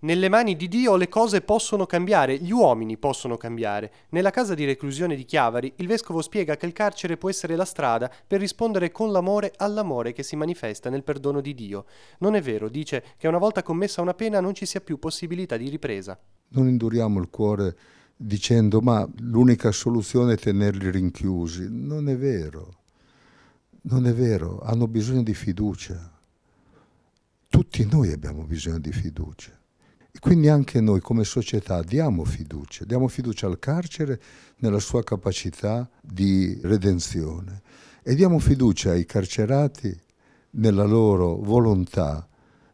Nelle mani di Dio le cose possono cambiare, gli uomini possono cambiare. Nella casa di reclusione di Chiavari il vescovo spiega che il carcere può essere la strada per rispondere con l'amore all'amore che si manifesta nel perdono di Dio. Non è vero, dice, che una volta commessa una pena non ci sia più possibilità di ripresa. Non induriamo il cuore dicendo ma l'unica soluzione è tenerli rinchiusi. Non è vero. Non è vero, hanno bisogno di fiducia. Tutti noi abbiamo bisogno di fiducia. Quindi anche noi come società diamo fiducia, diamo fiducia al carcere nella sua capacità di redenzione e diamo fiducia ai carcerati nella loro volontà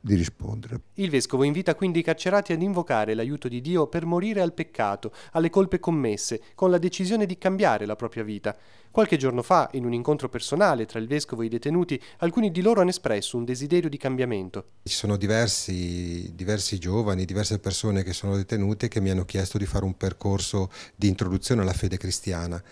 di rispondere. Il vescovo invita quindi i carcerati ad invocare l'aiuto di Dio per morire al peccato, alle colpe commesse, con la decisione di cambiare la propria vita. Qualche giorno fa, in un incontro personale tra il vescovo e i detenuti, alcuni di loro hanno espresso un desiderio di cambiamento. Ci sono diversi, diversi giovani, diverse persone che sono detenute che mi hanno chiesto di fare un percorso di introduzione alla fede cristiana.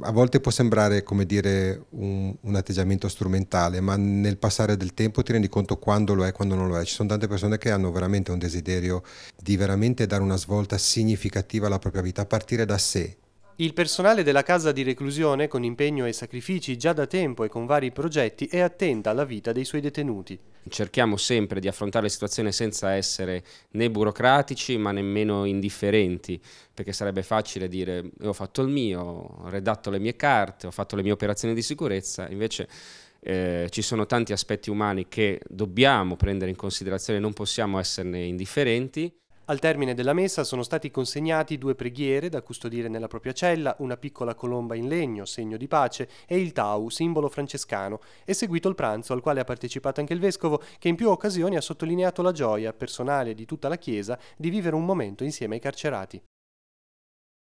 A volte può sembrare, come dire, un, un, atteggiamento strumentale, ma nel passare del tempo ti rendi conto quando lo è e quando non lo è. Ci sono tante persone che hanno veramente un desiderio di veramente dare una svolta significativa alla propria vita, a partire da sé, il personale della casa di reclusione, con impegno e sacrifici già da tempo e con vari progetti, è attenta alla vita dei suoi detenuti cerchiamo sempre di affrontare le situazioni senza essere né burocratici ma nemmeno indifferenti, perché sarebbe facile dire io eh, ho fatto il mio, ho redatto le mie carte, ho fatto le mie operazioni di sicurezza, invece eh, ci sono tanti aspetti umani che dobbiamo prendere in considerazione, non possiamo esserne indifferenti. Al termine della messa sono stati consegnati due preghiere da custodire nella propria cella, una piccola colomba in legno, segno di pace, e il tau, simbolo francescano. e seguito il pranzo al quale ha partecipato anche il vescovo, che in più occasioni ha sottolineato la gioia personale di tutta la Chiesa di vivere un momento insieme ai carcerati.